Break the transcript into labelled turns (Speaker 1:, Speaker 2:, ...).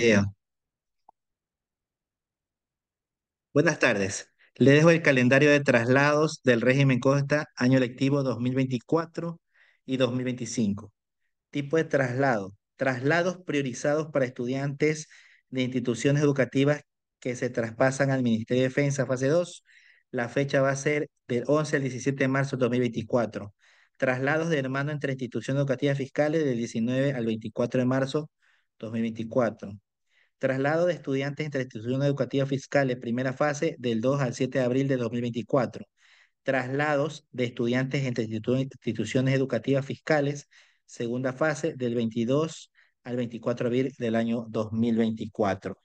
Speaker 1: Eh, buenas tardes. Le dejo el calendario de traslados del régimen Costa año lectivo 2024 y 2025. Tipo de traslado. Traslados priorizados para estudiantes de instituciones educativas que se traspasan al Ministerio de Defensa fase 2. La fecha va a ser del 11 al 17 de marzo de 2024. Traslados de hermano entre instituciones educativas fiscales del 19 al 24 de marzo 2024 Traslado de estudiantes entre instituciones educativas fiscales, primera fase, del 2 al 7 de abril de 2024. Traslados de estudiantes entre instituciones educativas fiscales, segunda fase, del 22 al 24 de abril del año 2024.